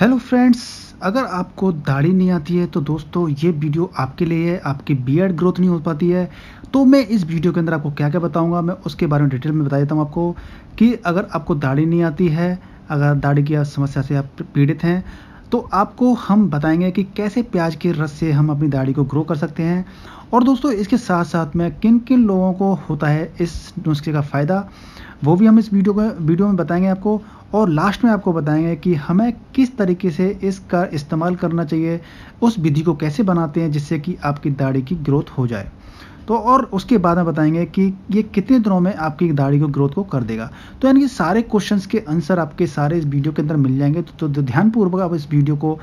hello friends अगर आपको दाढ़ी नहीं आती है तो दोस्तों ये वीडियो आपके लिए है आपकी बियर्ड ग्रोथ नहीं हो पाती है तो मैं इस वीडियो के अंदर आपको क्या क्या बताऊंगा मैं उसके बारे में डिटेल में बता देता हूँ आपको कि अगर आपको दाढ़ी नहीं आती है अगर दाढ़ी की समस्या से आप पीड़ित हैं तो आपको हम बताएंगे कि कैसे प्याज के रस से हम अपनी दाढ़ी को ग्रो कर सकते हैं और दोस्तों इसके साथ साथ में किन किन लोगों को होता है इस नुस्खे का फ़ायदा वो भी हम इस वीडियो को वीडियो में बताएंगे आपको और लास्ट में आपको बताएंगे कि हमें किस तरीके से इसका इस्तेमाल करना चाहिए उस विधि को कैसे बनाते हैं जिससे कि आपकी दाढ़ी की ग्रोथ हो जाए तो और उसके बाद में बताएंगे कि ये कितने दिनों में आपकी दाढ़ी को ग्रोथ को कर देगा तो यानी कि सारे क्वेश्चंस के आंसर आपके सारे इस वीडियो के अंदर मिल जाएंगे तो, तो ध्यानपूर्वक आप इस वीडियो को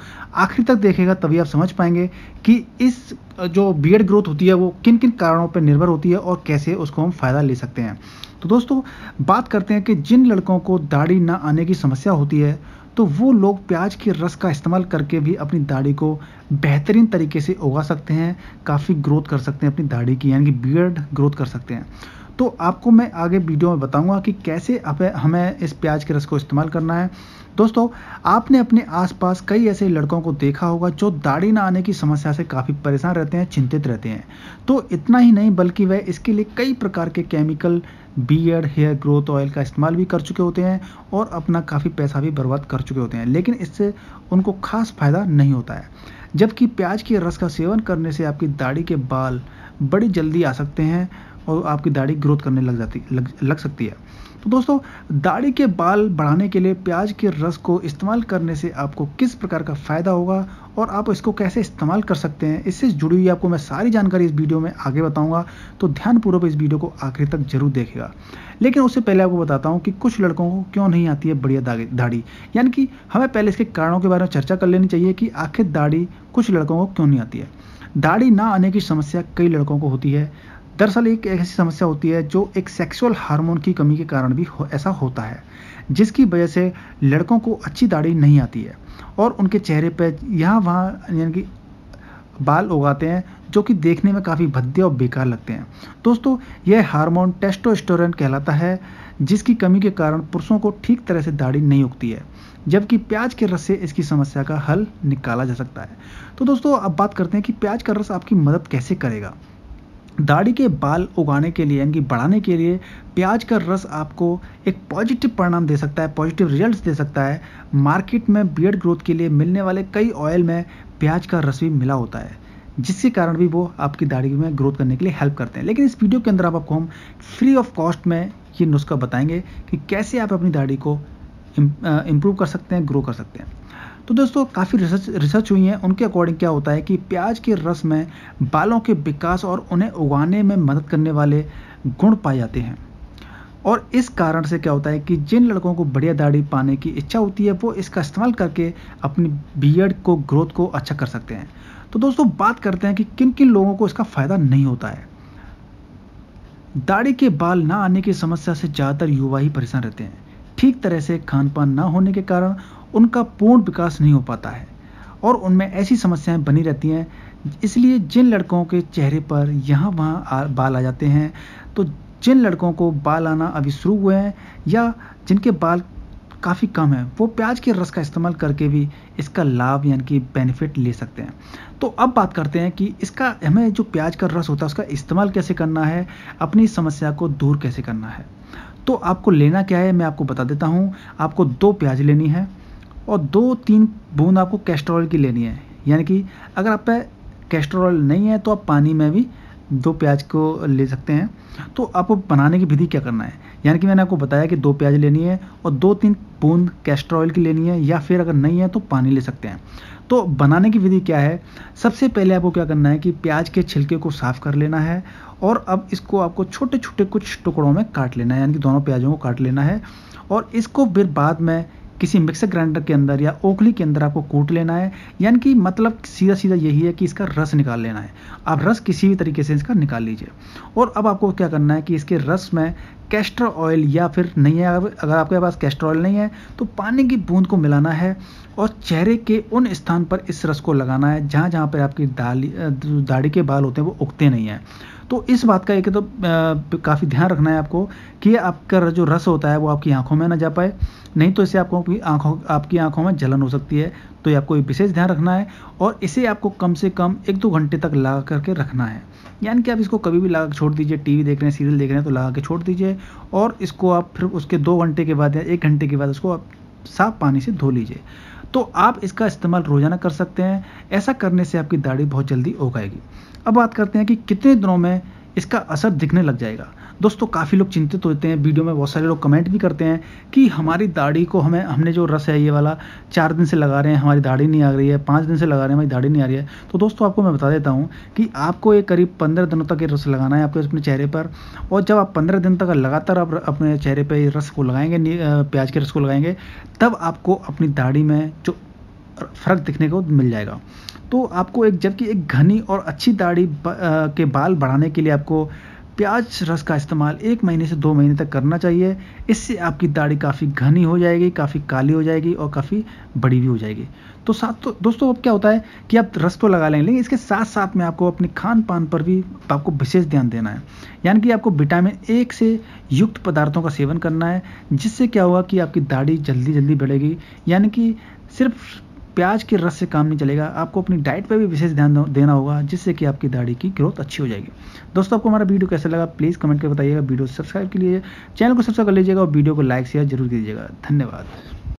आखिर तक देखेगा तभी आप समझ पाएंगे कि इस जो बियड ग्रोथ होती है वो किन किन कारणों पर निर्भर होती है और कैसे उसको हम फ़ायदा ले सकते हैं तो दोस्तों बात करते हैं कि जिन लड़कों को दाढ़ी ना आने की समस्या होती है तो वो लोग प्याज के रस का इस्तेमाल करके भी अपनी दाढ़ी को बेहतरीन तरीके से उगा सकते हैं काफ़ी ग्रोथ कर सकते हैं अपनी दाढ़ी की यानी कि बियर्ड ग्रोथ कर सकते हैं तो आपको मैं आगे वीडियो में बताऊंगा कि कैसे हमें इस प्याज के रस को इस्तेमाल करना है दोस्तों आपने अपने आसपास कई ऐसे लड़कों को देखा होगा जो दाढ़ी ना आने की समस्या से काफ़ी परेशान रहते हैं चिंतित रहते हैं तो इतना ही नहीं बल्कि वह इसके लिए कई प्रकार के chemical beard hair growth oil का इस्तेमाल भी कर चुके होते हैं और अपना काफ़ी पैसा भी बर्बाद कर चुके होते हैं लेकिन इससे उनको खास फायदा नहीं होता है जबकि प्याज के रस का सेवन करने से आपकी दाढ़ी के बाल बड़ी जल्दी आ सकते हैं और आपकी दाढ़ी ग्रोथ करने लग जाती लग, लग सकती है तो दोस्तों दाढ़ी के बाल बढ़ाने के लिए प्याज के रस को इस्तेमाल करने से आपको किस प्रकार का फ़ायदा होगा और आप इसको कैसे इस्तेमाल कर सकते हैं इससे जुड़ी हुई आपको मैं सारी जानकारी इस वीडियो में आगे बताऊंगा तो ध्यानपूर्वक इस वीडियो को आखिर तक जरूर देखेगा लेकिन उससे पहले आपको बताता हूँ कि कुछ लड़कों को क्यों नहीं आती है बढ़िया दाढ़ी यानी कि हमें पहले इसके कारणों के बारे में चर्चा कर लेनी चाहिए कि आखिर दाढ़ी कुछ लड़कों को क्यों नहीं आती है दाढ़ी ना आने की समस्या कई लड़कों को होती है दरअसल एक ऐसी समस्या होती है जो एक सेक्सुअल हार्मोन की कमी के कारण भी हो, ऐसा होता है जिसकी वजह से लड़कों को अच्छी दाढ़ी नहीं आती है और उनके चेहरे पर यहाँ वहाँ यानी कि बाल उगाते हैं जो कि देखने में काफ़ी भद्दे और बेकार लगते हैं दोस्तों यह हार्मोन टेस्टोस्टेरोन कहलाता है जिसकी कमी के कारण पुरुषों को ठीक तरह से दाढ़ी नहीं उगती है जबकि प्याज के रस से इसकी समस्या का हल निकाला जा सकता है तो दोस्तों अब बात करते हैं कि प्याज का रस आपकी मदद कैसे करेगा दाढ़ी के बाल उगाने के लिए यानी कि बढ़ाने के लिए प्याज का रस आपको एक पॉजिटिव परिणाम दे सकता है पॉजिटिव रिजल्ट्स दे सकता है मार्केट में बियर्ड ग्रोथ के लिए मिलने वाले कई ऑयल में प्याज का रस भी मिला होता है जिसके कारण भी वो आपकी दाढ़ी में ग्रोथ करने के लिए हेल्प करते हैं लेकिन इस वीडियो के अंदर आप आपको हम फ्री ऑफ कॉस्ट में ये नुस्खा बताएंगे कि कैसे आप अपनी दाढ़ी को इम्प्रूव कर सकते हैं ग्रो कर सकते हैं तो दोस्तों काफ़ी रिसर्च रिसर्च हुई है उनके अकॉर्डिंग क्या होता है कि प्याज के रस में बालों के विकास और उन्हें उगाने में मदद करने वाले गुण पाए जाते हैं और इस कारण से क्या होता है कि जिन लड़कों को बढ़िया दाढ़ी पाने की इच्छा होती है वो इसका इस्तेमाल करके अपनी बियड को ग्रोथ को अच्छा कर सकते हैं तो दोस्तों बात करते हैं कि किन किन लोगों को इसका फ़ायदा नहीं होता है दाढ़ी के बाल ना आने की समस्या से ज़्यादातर युवा ही परेशान रहते हैं ठीक तरह से खान पान ना होने के कारण उनका पूर्ण विकास नहीं हो पाता है और उनमें ऐसी समस्याएं बनी रहती हैं इसलिए जिन लड़कों के चेहरे पर यहाँ वहाँ बाल आ जाते हैं तो जिन लड़कों को बाल आना अभी शुरू हुए हैं या जिनके बाल काफ़ी कम है वो प्याज के रस का इस्तेमाल करके भी इसका लाभ यानी कि बेनिफिट ले सकते हैं तो अब बात करते हैं कि इसका हमें जो प्याज का रस होता है उसका इस्तेमाल कैसे करना है अपनी समस्या को दूर कैसे करना है तो आपको लेना क्या है मैं आपको बता देता हूँ आपको दो प्याज लेनी है और दो तीन बूंद आपको कैस्ट्रॉल की लेनी है यानी कि अगर आप पे कैस्ट्रॉल नहीं है तो आप पानी में भी दो प्याज को ले सकते हैं तो आपको बनाने की विधि क्या करना है यानी कि मैंने आपको बताया कि दो प्याज लेनी है और दो तीन बूंद कैस्टर ऑयल की लेनी है या फिर अगर नहीं है तो पानी ले सकते हैं तो बनाने की विधि क्या है सबसे पहले आपको क्या करना है कि प्याज के छिलके को साफ़ कर लेना है और अब इसको आपको छोटे छोटे कुछ टुकड़ों में काट लेना है यानी कि दोनों प्याजों को काट लेना है और इसको फिर बाद में किसी मिक्सर ग्राइंडर के अंदर या ओखली के अंदर आपको कूट लेना है यानी कि मतलब सीधा सीधा यही है कि इसका रस निकाल लेना है आप रस किसी भी तरीके से इसका निकाल लीजिए और अब आपको क्या करना है कि इसके रस में कैस्टर ऑयल या फिर नहीं है अगर आपके पास कैस्टर ऑयल नहीं है तो पानी की बूंद को मिलाना है और चेहरे के उन स्थान पर इस रस को लगाना है जहाँ जहाँ पर आपकी दाली दाढ़ी के बाल होते हैं वो उगते नहीं हैं तो इस बात का एक तो काफ़ी ध्यान रखना है आपको कि आपका जो रस होता है वो आपकी आंखों में ना जा पाए नहीं तो इससे आपको आपकी आंखों आपकी आंखों में जलन हो सकती है तो ये आपको विशेष ध्यान रखना है और इसे आपको कम से कम एक दो घंटे तक लगा करके रखना है यानी कि आप इसको कभी भी लगा छोड़ दीजिए टीवी देख रहे हैं सीरियल देख रहे हैं तो लगा के छोड़ दीजिए और इसको आप फिर उसके दो घंटे के बाद या एक घंटे के बाद उसको आप साफ पानी से धो लीजिए तो आप इसका इस्तेमाल रोजाना कर सकते हैं ऐसा करने से आपकी दाढ़ी बहुत जल्दी उगाएगी अब बात करते हैं कि कितने दिनों में इसका असर दिखने लग जाएगा दोस्तों काफ़ी लोग चिंतित होते हैं वीडियो में बहुत सारे लोग कमेंट भी करते हैं कि हमारी दाढ़ी को हमें हमने जो रस है ये वाला चार दिन से लगा रहे हैं हमारी दाढ़ी नहीं आ रही है पाँच दिन से लगा रहे हैं हमारी दाढ़ी नहीं आ रही है तो दोस्तों आपको मैं बता देता हूँ कि आपको ये करीब पंद्रह दिनों तक ये रस लगाना है आपके अपने चेहरे पर और जब आप पंद्रह दिन तक लगातार आप अपने चेहरे पर रस को लगाएंगे प्याज के रस को लगाएंगे तब आपको अपनी दाढ़ी में जो फ़र्क दिखने को मिल जाएगा तो आपको एक जबकि एक घनी और अच्छी दाढ़ी के बाल बढ़ाने के लिए आपको प्याज रस का इस्तेमाल एक महीने से दो महीने तक करना चाहिए इससे आपकी दाढ़ी काफ़ी घनी हो जाएगी काफ़ी काली हो जाएगी और काफ़ी बड़ी भी हो जाएगी तो साथ तो दोस्तों अब क्या होता है कि आप रस तो लगा लें लेकिन इसके साथ साथ में आपको अपने खान पान पर भी आपको विशेष ध्यान देना है यानी कि आपको विटामिन एक से युक्त पदार्थों का सेवन करना है जिससे क्या होगा कि आपकी दाढ़ी जल्दी जल्दी बढ़ेगी यानी कि सिर्फ प्याज के रस से काम नहीं चलेगा आपको अपनी डाइट पर भी विशेष ध्यान देना होगा जिससे कि आपकी दाढ़ी की ग्रोथ अच्छी हो जाएगी दोस्तों आपको हमारा वीडियो कैसा लगा प्लीज़ कमेंट कर बताइएगा वीडियो सब्सक्राइब के लिए चैनल को सब्सक्राइब कर लीजिएगा और वीडियो को लाइक शेयर जरूर कीजिएगा धन्यवाद